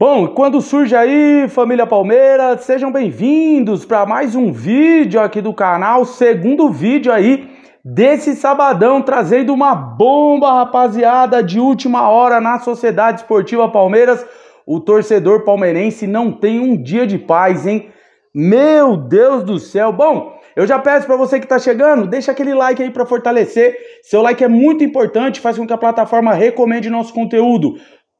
Bom, quando surge aí, família Palmeira, sejam bem-vindos para mais um vídeo aqui do canal, segundo vídeo aí desse sabadão, trazendo uma bomba, rapaziada, de última hora na Sociedade Esportiva Palmeiras. O torcedor palmeirense não tem um dia de paz, hein? Meu Deus do céu! Bom, eu já peço para você que está chegando, deixa aquele like aí para fortalecer. Seu like é muito importante, faz com que a plataforma recomende nosso conteúdo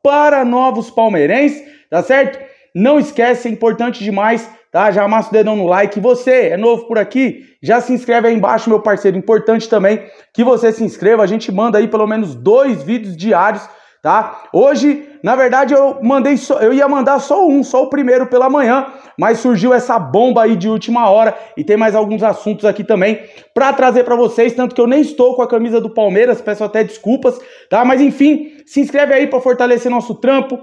para novos palmeirenses, tá certo? Não esquece, é importante demais, tá? Já amassa o dedão no like. Você é novo por aqui? Já se inscreve aí embaixo, meu parceiro. Importante também que você se inscreva. A gente manda aí pelo menos dois vídeos diários, tá? Hoje na verdade, eu mandei só, eu ia mandar só um, só o primeiro pela manhã, mas surgiu essa bomba aí de última hora e tem mais alguns assuntos aqui também para trazer para vocês, tanto que eu nem estou com a camisa do Palmeiras, peço até desculpas, tá? Mas enfim, se inscreve aí para fortalecer nosso trampo.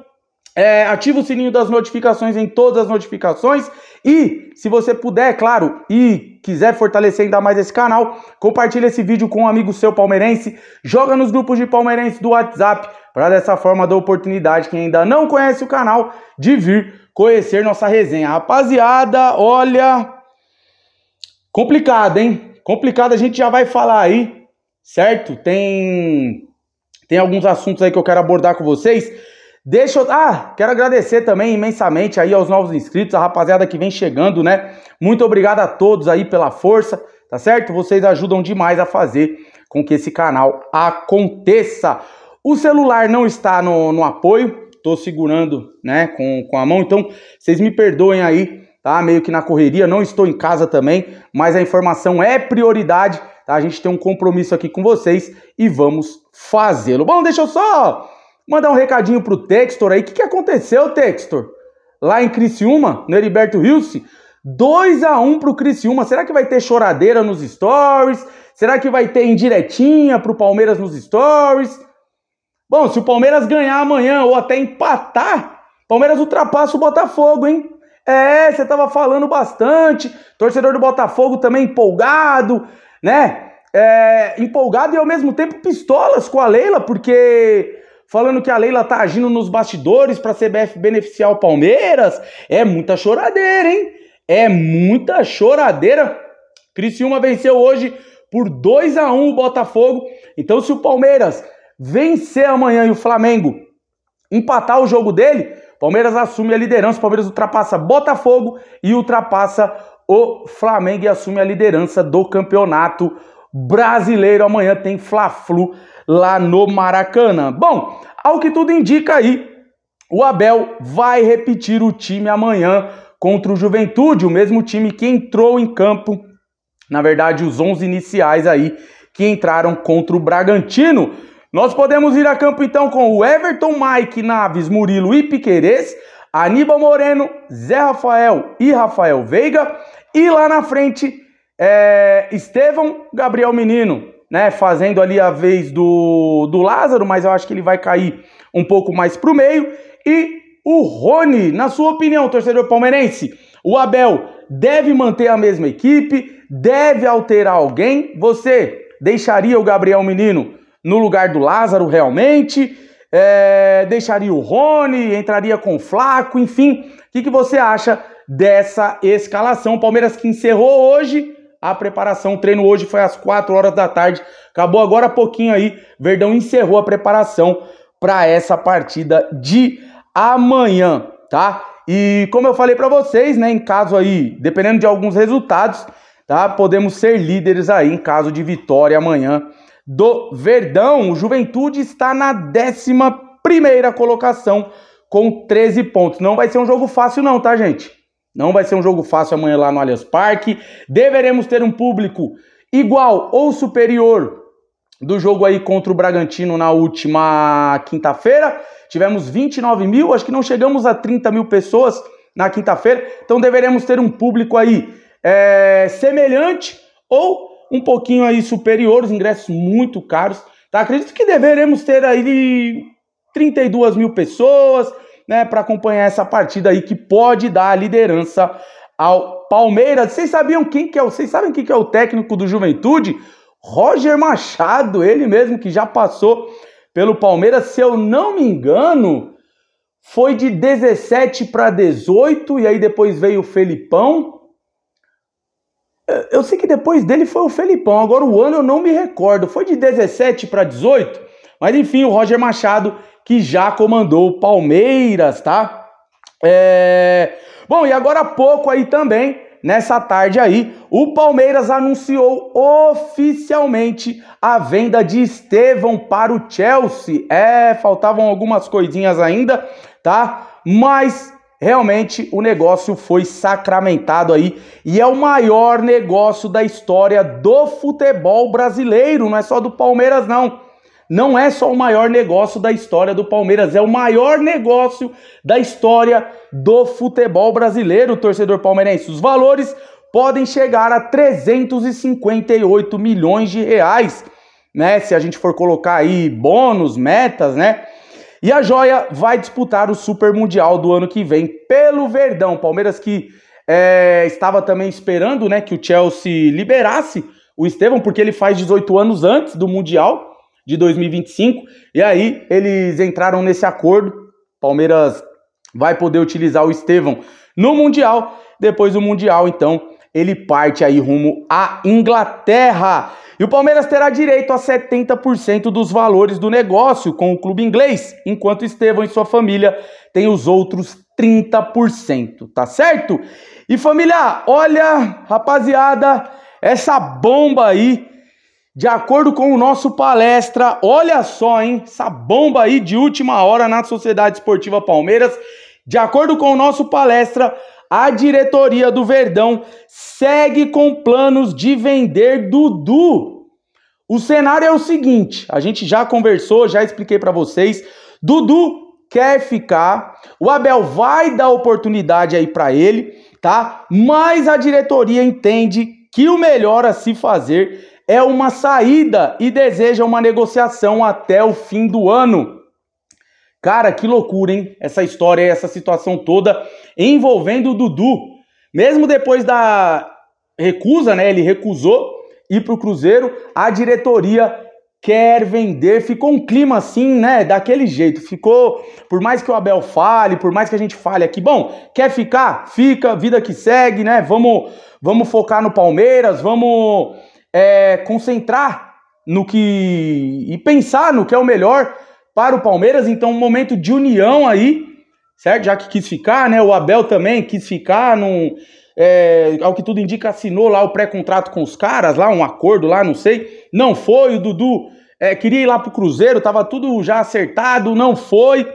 É, ativa o sininho das notificações em todas as notificações e se você puder, claro, e quiser fortalecer ainda mais esse canal, compartilha esse vídeo com um amigo seu palmeirense, joga nos grupos de palmeirense do WhatsApp, para dessa forma dar oportunidade quem ainda não conhece o canal de vir conhecer nossa resenha. Rapaziada, olha, complicado, hein? Complicado, a gente já vai falar aí, certo? Tem tem alguns assuntos aí que eu quero abordar com vocês. Deixa eu. Ah, quero agradecer também imensamente aí aos novos inscritos, a rapaziada que vem chegando, né? Muito obrigado a todos aí pela força, tá certo? Vocês ajudam demais a fazer com que esse canal aconteça. O celular não está no, no apoio, tô segurando, né, com, com a mão, então vocês me perdoem aí, tá? Meio que na correria, não estou em casa também, mas a informação é prioridade, tá? A gente tem um compromisso aqui com vocês e vamos fazê-lo. Bom, deixa eu só Mandar um recadinho pro Textor aí. O que, que aconteceu, Textor? Lá em Criciúma, no Heriberto Rius, 2 a 1 pro Criciúma. Será que vai ter choradeira nos stories? Será que vai ter indiretinha pro Palmeiras nos stories? Bom, se o Palmeiras ganhar amanhã ou até empatar, Palmeiras ultrapassa o Botafogo, hein? É, você tava falando bastante. Torcedor do Botafogo também empolgado, né? É, empolgado e ao mesmo tempo pistolas com a Leila, porque falando que a Leila tá agindo nos bastidores para a CBF beneficiar o Palmeiras. É muita choradeira, hein? É muita choradeira. Criciúma venceu hoje por 2 a 1 o Botafogo. Então, se o Palmeiras vencer amanhã e o Flamengo empatar o jogo dele, Palmeiras assume a liderança. O Palmeiras ultrapassa Botafogo e ultrapassa o Flamengo e assume a liderança do campeonato brasileiro. Amanhã tem Fla-Flu lá no Maracanã. Bom, ao que tudo indica aí, o Abel vai repetir o time amanhã contra o Juventude, o mesmo time que entrou em campo, na verdade, os 11 iniciais aí que entraram contra o Bragantino. Nós podemos ir a campo então com o Everton, Mike, Naves, Murilo e Piquerez, Aníbal Moreno, Zé Rafael e Rafael Veiga, e lá na frente, é, Estevão, Gabriel Menino, né, fazendo ali a vez do, do Lázaro, mas eu acho que ele vai cair um pouco mais para o meio. E o Rony, na sua opinião, torcedor palmeirense, o Abel deve manter a mesma equipe, deve alterar alguém? Você deixaria o Gabriel Menino no lugar do Lázaro realmente? É, deixaria o Rony, entraria com o Flaco, enfim. O que, que você acha dessa escalação? Palmeiras que encerrou hoje a preparação. O treino hoje foi às 4 horas da tarde. Acabou agora há pouquinho aí. Verdão encerrou a preparação para essa partida de amanhã, tá? E como eu falei para vocês, né, em caso aí, dependendo de alguns resultados, tá? Podemos ser líderes aí em caso de vitória amanhã do Verdão. O Juventude está na 11 primeira colocação com 13 pontos. Não vai ser um jogo fácil não, tá, gente? Não vai ser um jogo fácil amanhã lá no Allianz Parque. Deveremos ter um público igual ou superior do jogo aí contra o Bragantino na última quinta-feira. Tivemos 29 mil, acho que não chegamos a 30 mil pessoas na quinta-feira. Então deveremos ter um público aí é, semelhante ou um pouquinho aí superior, os ingressos muito caros. Tá? Acredito que deveremos ter aí 32 mil pessoas, né, para acompanhar essa partida aí que pode dar a liderança ao Palmeiras. Vocês sabiam quem que é? Vocês sabem quem que é o técnico do Juventude? Roger Machado, ele mesmo que já passou pelo Palmeiras, se eu não me engano, foi de 17 para 18 e aí depois veio o Felipão. Eu sei que depois dele foi o Felipão, agora o ano eu não me recordo. Foi de 17 para 18? Mas enfim, o Roger Machado que já comandou o Palmeiras, tá? É... Bom, e agora há pouco aí também, nessa tarde aí, o Palmeiras anunciou oficialmente a venda de Estevão para o Chelsea. É, faltavam algumas coisinhas ainda, tá? Mas realmente o negócio foi sacramentado aí e é o maior negócio da história do futebol brasileiro, não é só do Palmeiras não não é só o maior negócio da história do Palmeiras, é o maior negócio da história do futebol brasileiro, torcedor palmeirense. Os valores podem chegar a 358 milhões de reais, né? Se a gente for colocar aí bônus, metas, né? E a Joia vai disputar o Super Mundial do ano que vem pelo Verdão. Palmeiras que é, estava também esperando né, que o Chelsea liberasse o Estevão, porque ele faz 18 anos antes do Mundial de 2025. E aí eles entraram nesse acordo. Palmeiras vai poder utilizar o Estevão no Mundial. Depois do Mundial, então, ele parte aí rumo à Inglaterra. E o Palmeiras terá direito a 70% dos valores do negócio com o clube inglês, enquanto Estevão e sua família têm os outros 30%, tá certo? E família, olha, rapaziada, essa bomba aí de acordo com o nosso palestra, olha só, hein? Essa bomba aí de última hora na Sociedade Esportiva Palmeiras. De acordo com o nosso palestra, a diretoria do Verdão segue com planos de vender Dudu. O cenário é o seguinte: a gente já conversou, já expliquei para vocês. Dudu quer ficar, o Abel vai dar oportunidade aí para ele, tá? Mas a diretoria entende que o melhor a se fazer é uma saída e deseja uma negociação até o fim do ano. Cara, que loucura, hein? Essa história, essa situação toda envolvendo o Dudu. Mesmo depois da recusa, né? Ele recusou ir para o Cruzeiro, a diretoria quer vender. Ficou um clima assim, né? Daquele jeito. Ficou, por mais que o Abel fale, por mais que a gente fale aqui, bom, quer ficar? Fica, vida que segue, né? Vamos, vamos focar no Palmeiras, vamos é, concentrar no que. e pensar no que é o melhor para o Palmeiras. Então, um momento de união aí, certo? Já que quis ficar, né? O Abel também quis ficar, num, é, ao que tudo indica, assinou lá o pré-contrato com os caras, lá um acordo lá, não sei. Não foi, o Dudu é, queria ir lá pro Cruzeiro, tava tudo já acertado, não foi.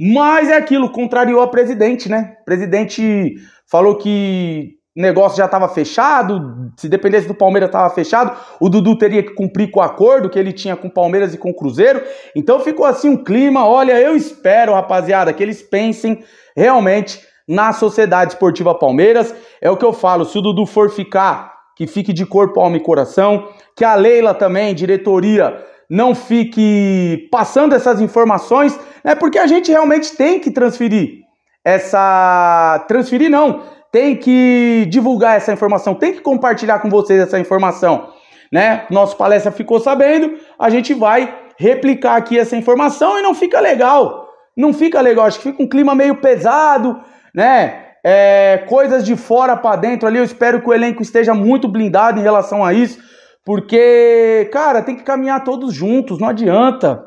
Mas é aquilo, contrariou a presidente, né? O presidente falou que o negócio já estava fechado, se dependesse do Palmeiras estava fechado, o Dudu teria que cumprir com o acordo que ele tinha com o Palmeiras e com o Cruzeiro. Então ficou assim um clima, olha, eu espero, rapaziada, que eles pensem realmente na Sociedade Esportiva Palmeiras. É o que eu falo, se o Dudu for ficar, que fique de corpo, alma e coração, que a Leila também, diretoria, não fique passando essas informações, né? Porque a gente realmente tem que transferir essa. Transferir não, tem que divulgar essa informação, tem que compartilhar com vocês essa informação, né? Nosso palestra ficou sabendo, a gente vai replicar aqui essa informação e não fica legal. Não fica legal, acho que fica um clima meio pesado, né? É, coisas de fora para dentro ali. Eu espero que o elenco esteja muito blindado em relação a isso, porque, cara, tem que caminhar todos juntos, não adianta.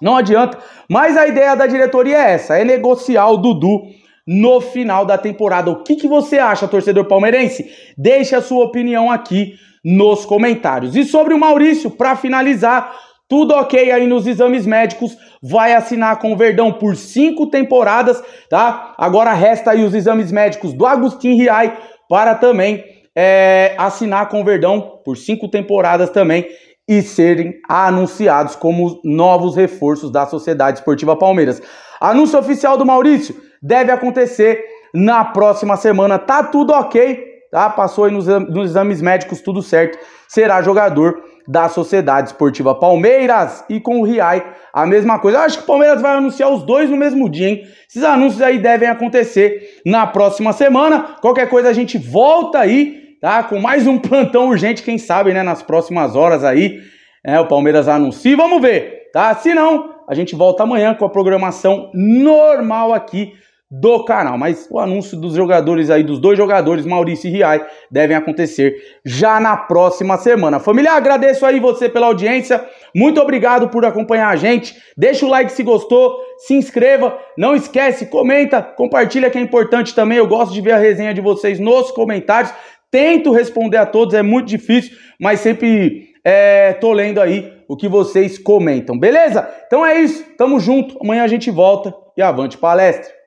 Não adianta. Mas a ideia da diretoria é essa: é negociar o Dudu no final da temporada. O que, que você acha, torcedor palmeirense? Deixe a sua opinião aqui nos comentários. E sobre o Maurício, para finalizar, tudo ok aí nos exames médicos, vai assinar com o Verdão por cinco temporadas, tá? Agora resta aí os exames médicos do Agustin Riai para também é, assinar com o Verdão por cinco temporadas também e serem anunciados como novos reforços da Sociedade Esportiva Palmeiras. Anúncio oficial do Maurício deve acontecer na próxima semana. Tá tudo ok, tá? Passou aí nos, nos exames médicos, tudo certo. Será jogador da Sociedade Esportiva Palmeiras e com o Riai a mesma coisa. Eu acho que o Palmeiras vai anunciar os dois no mesmo dia, hein? Esses anúncios aí devem acontecer na próxima semana. Qualquer coisa a gente volta aí, tá? Com mais um plantão urgente, quem sabe, né? Nas próximas horas aí, né? O Palmeiras anuncia. Vamos ver, tá? Se não, a gente volta amanhã com a programação normal aqui do canal. Mas o anúncio dos jogadores aí, dos dois jogadores, Maurício e Riai, devem acontecer já na próxima semana. Família, agradeço aí você pela audiência. Muito obrigado por acompanhar a gente. Deixa o like se gostou, se inscreva, não esquece, comenta, compartilha que é importante também. Eu gosto de ver a resenha de vocês nos comentários. Tento responder a todos, é muito difícil, mas sempre é, tô lendo aí o que vocês comentam, beleza? Então é isso, tamo junto, amanhã a gente volta e avante palestra!